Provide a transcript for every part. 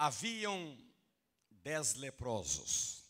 Haviam dez leprosos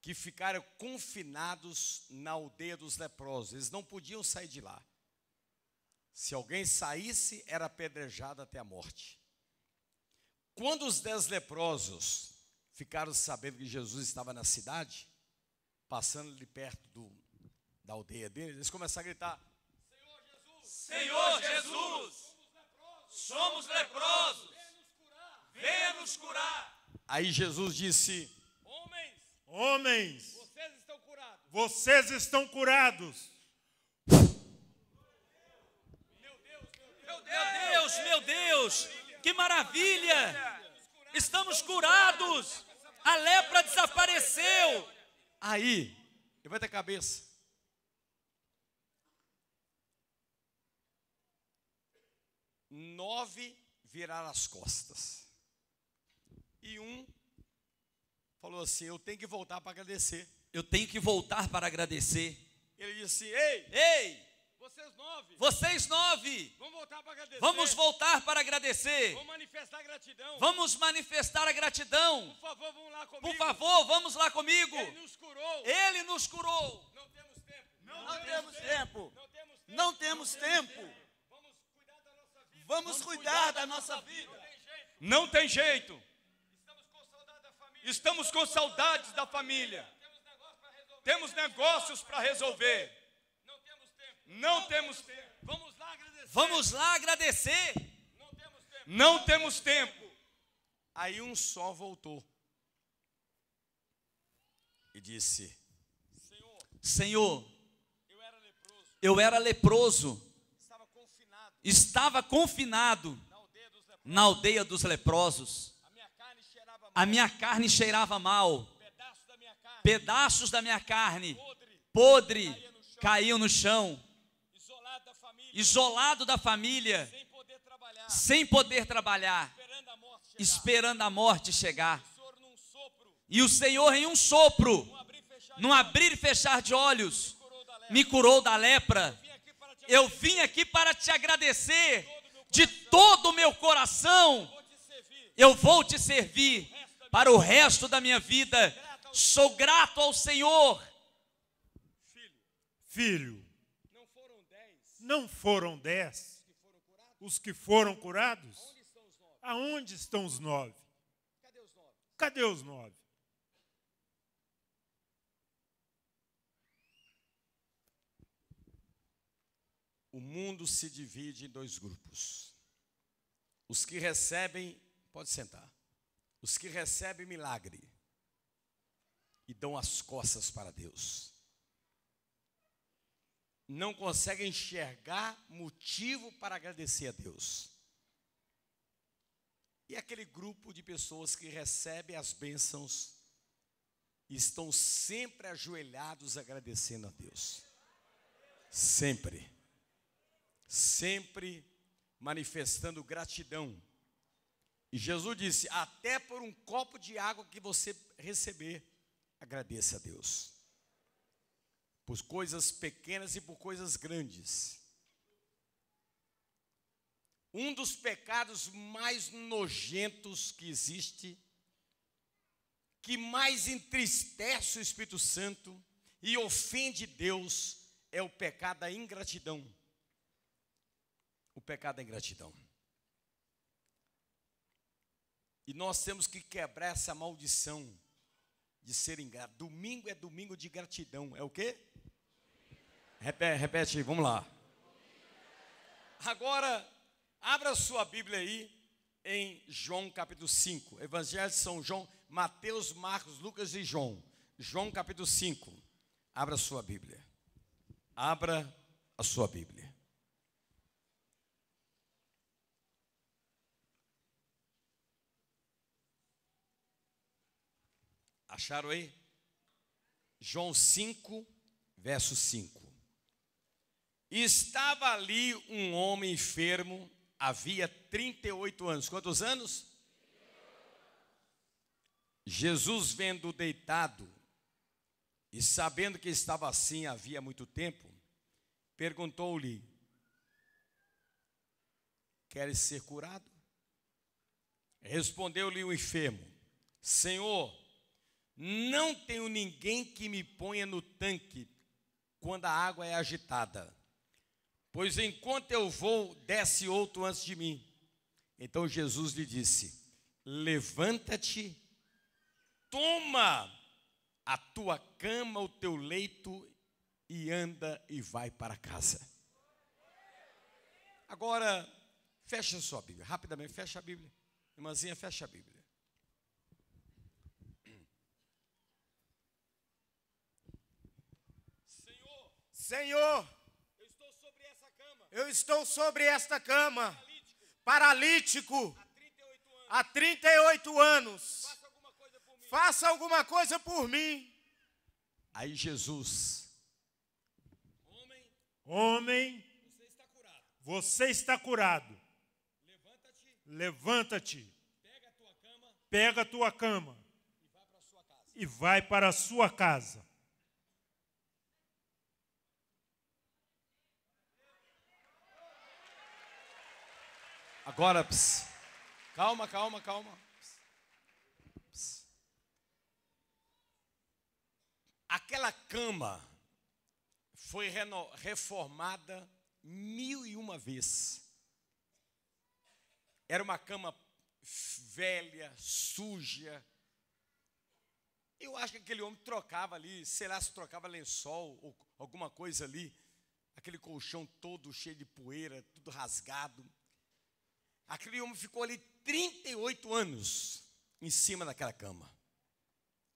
que ficaram confinados na aldeia dos leprosos. Eles não podiam sair de lá. Se alguém saísse, era apedrejado até a morte. Quando os dez leprosos ficaram sabendo que Jesus estava na cidade, passando ali perto do, da aldeia deles, eles começaram a gritar: Senhor Jesus! Senhor Jesus! Somos leprosos! Somos leprosos venha nos curar. Aí Jesus disse: Homens, homens, vocês estão curados. Vocês estão curados. Meu Deus, meu Deus, meu Deus, meu Deus. que maravilha! Estamos curados. A lepra desapareceu. Aí, levanta a cabeça. Nove virar as costas e um falou assim: Eu tenho que voltar para agradecer. Eu tenho que voltar para agradecer. Ele disse: Ei, ei, vocês nove, vocês nove, vamos voltar para agradecer. Vamos voltar para agradecer. Vamos manifestar a gratidão. Vamos manifestar a gratidão. Por favor, vamos lá comigo. Por favor, vamos lá comigo. Ele nos curou. Ele nos curou. Não temos tempo. Não, Não temos, tempo. tempo. Não temos tempo. Não temos tempo. Vamos cuidar da nossa vida. Vamos, cuidar, da, nossa vida. Não tem jeito. Não tem jeito. Estamos com saudades da família. Temos negócios para resolver. Não temos tempo. Não temos tempo. Vamos lá agradecer. Vamos lá agradecer. Não temos tempo. Aí um só voltou e disse: Senhor, eu, era eu era leproso. Estava confinado. Estava confinado na aldeia dos leprosos. A minha carne cheirava mal. Pedaços da minha carne, podre, podre no chão. Caíam no chão. Isolado, da família, Sem poder trabalhar. esperando, a esperando a morte chegar. E o Senhor, em um sopro, num abrir e fechar de olhos, me curou da lepra. Eu vim aqui para te agradecer de todo o meu coração. Eu vou te servir para o resto da minha vida. Sou grato ao Senhor. Filho, não foram dez os que foram curados? Aonde estão os nove? Cadê os nove? O mundo se divide em dois grupos. Os que recebem, pode sentar os que recebem milagre e dão as costas para Deus. Não conseguem enxergar motivo para agradecer a Deus. E aquele grupo de pessoas que recebem as bênçãos estão sempre ajoelhados agradecendo a Deus. Sempre. Sempre manifestando gratidão e Jesus disse: Até por um copo de água que você receber, agradeça a Deus. Por coisas pequenas e por coisas grandes. Um dos pecados mais nojentos que existe, que mais entristece o Espírito Santo e ofende Deus, é o pecado da ingratidão. O pecado da ingratidão. E nós temos que quebrar essa maldição de ser ingrato. Domingo é domingo de gratidão. É o quê? Repete, repete aí, vamos lá. Agora, abra sua Bíblia aí em João capítulo 5. Evangelho de São João, Mateus, Marcos, Lucas e João. João capítulo 5. Abra sua Bíblia. Abra a sua Bíblia. Acharam aí? João 5, verso 5. Estava ali um homem enfermo, havia 38 anos. Quantos anos? Jesus, vendo deitado e sabendo que estava assim havia muito tempo, perguntou-lhe: Queres ser curado? Respondeu-lhe o enfermo: Senhor, não tenho ninguém que me ponha no tanque quando a água é agitada, pois enquanto eu vou, desce outro antes de mim. Então Jesus lhe disse: Levanta-te, toma a tua cama, o teu leito e anda e vai para casa. Agora, fecha sua Bíblia, rapidamente, fecha a Bíblia. Irmãzinha, fecha a Bíblia. Senhor, eu estou sobre essa cama. Eu estou sobre esta cama. Paralítico. paralítico há 38 anos. Faça alguma, Faça alguma coisa por mim. Aí Jesus, homem, homem você está curado. Você está curado. Levanta-te. Levanta pega a tua cama. Pega a tua cama. E vai para a sua casa. Agora, ps. calma, calma, calma. Ps. Aquela cama foi reformada mil e uma vezes. Era uma cama velha, suja. Eu acho que aquele homem trocava ali, sei lá se trocava lençol ou alguma coisa ali. Aquele colchão todo cheio de poeira, tudo rasgado. Aquele homem ficou ali 38 anos em cima daquela cama,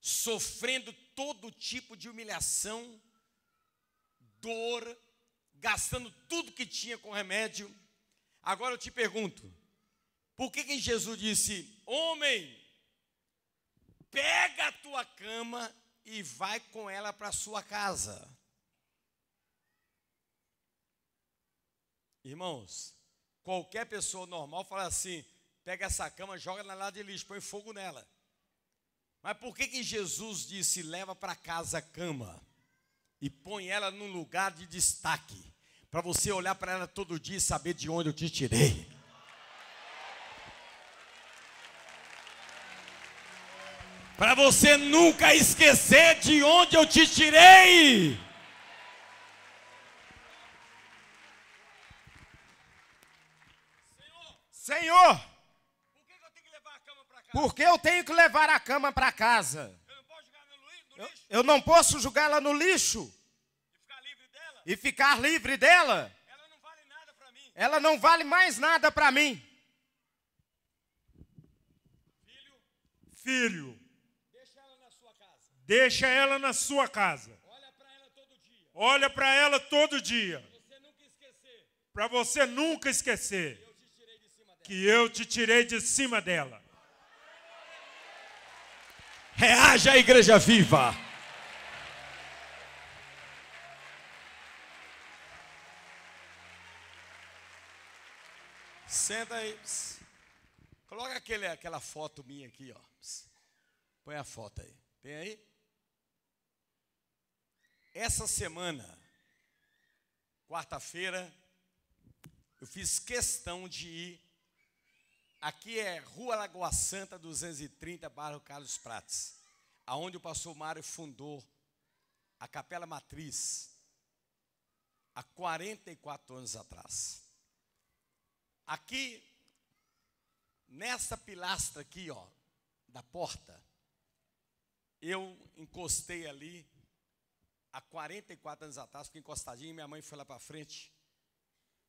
sofrendo todo tipo de humilhação, dor, gastando tudo que tinha com remédio. Agora eu te pergunto, por que, que Jesus disse: Homem, pega a tua cama e vai com ela para a sua casa? Irmãos, Qualquer pessoa normal fala assim: pega essa cama, joga na lata de lixo, põe fogo nela. Mas por que, que Jesus disse: leva para casa a cama e põe ela num lugar de destaque, para você olhar para ela todo dia e saber de onde eu te tirei? Para você nunca esquecer de onde eu te tirei. Senhor, por que eu tenho que levar a cama para casa? Por que eu tenho que levar a cama para casa? Eu não posso jogá-la no lixo. E ficar livre dela? E ficar livre dela? Ela não vale nada para mim. Ela não vale mais nada para mim. Filho, filho, deixa ela na sua casa. Deixa ela na sua casa. Olha para ela todo dia. Olha para ela todo dia. Para você nunca esquecer. Para você nunca esquecer que eu te tirei de cima dela. Reaja a igreja viva. Senta aí. Coloca aquele, aquela foto minha aqui, ó. Põe a foto aí. Tem aí? Essa semana, quarta-feira, eu fiz questão de ir Aqui é Rua Lagoa Santa, 230, bairro Carlos Prates, aonde o pastor Mário fundou a Capela Matriz há 44 anos atrás. Aqui, nessa pilastra aqui, ó, da porta, eu encostei ali há 44 anos atrás, fiquei encostadinho, minha mãe foi lá para frente.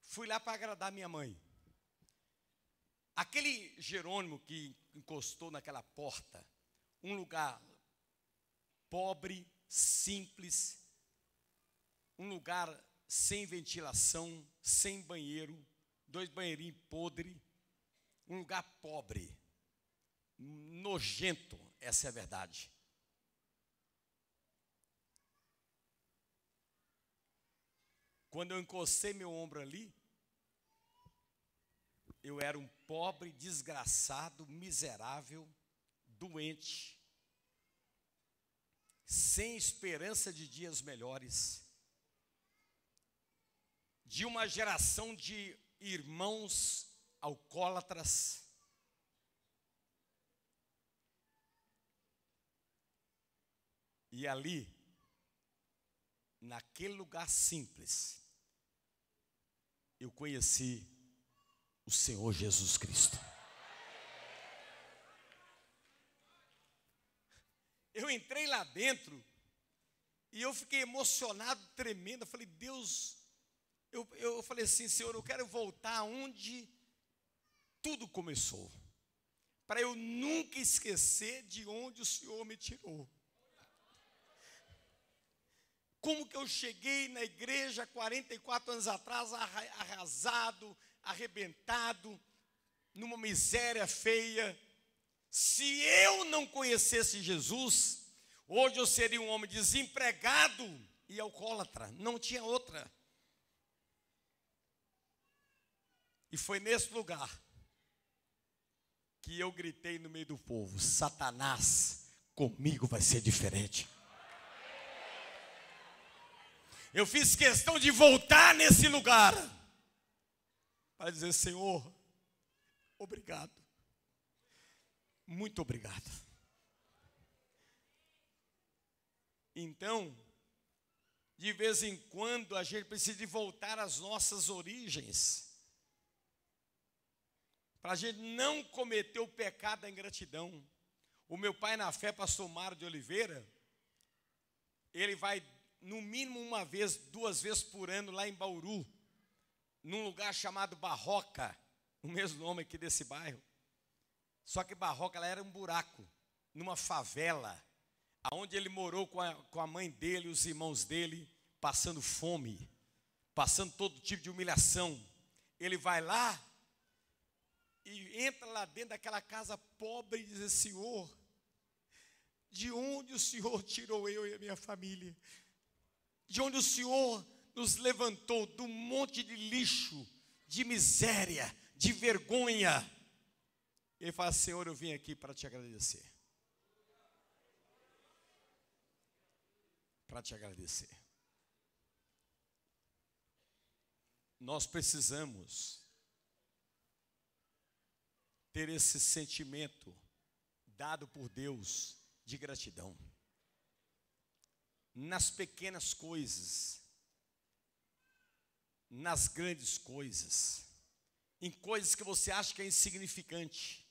Fui lá para agradar minha mãe. Aquele Jerônimo que encostou naquela porta, um lugar pobre, simples, um lugar sem ventilação, sem banheiro, dois banheirinhos podre, um lugar pobre, nojento, essa é a verdade. Quando eu encostei meu ombro ali, eu era um pobre, desgraçado, miserável, doente, sem esperança de dias melhores, de uma geração de irmãos alcoólatras, E ali, naquele lugar simples, eu conheci o Senhor Jesus Cristo. Eu entrei lá dentro e eu fiquei emocionado, tremendo. Eu falei, Deus, eu, eu falei assim, Senhor, eu quero voltar onde tudo começou, para eu nunca esquecer de onde o Senhor me tirou. Como que eu cheguei na igreja 44 anos atrás arrasado, arrebentado, numa miséria feia. Se eu não conhecesse Jesus, hoje eu seria um homem desempregado e alcoólatra, não tinha outra. E foi nesse lugar que eu gritei no meio do povo: Satanás, comigo vai ser diferente. Eu fiz questão de voltar nesse lugar Vai dizer: Senhor, obrigado. Muito obrigado. Então, de vez em quando a gente precisa de voltar às nossas origens. Para a gente não cometer o pecado da ingratidão. O meu pai na fé, pastor Mário de Oliveira, ele vai no mínimo uma vez, duas vezes por ano lá em Bauru, num lugar chamado Barroca, o mesmo nome aqui desse bairro. Só que Barroca ela era um buraco, numa favela, aonde ele morou com a, com a mãe dele, os irmãos dele, passando fome, passando todo tipo de humilhação. Ele vai lá e entra lá dentro daquela casa pobre e diz: assim, Senhor, de onde o Senhor tirou eu e a minha família? De onde o Senhor nos levantou do monte de lixo, de miséria, de vergonha. Ele fala: Senhor, eu vim aqui para te agradecer. Para te agradecer. Nós precisamos ter esse sentimento dado por Deus de gratidão. Nas pequenas coisas, nas grandes coisas, em coisas que você acha que é insignificante.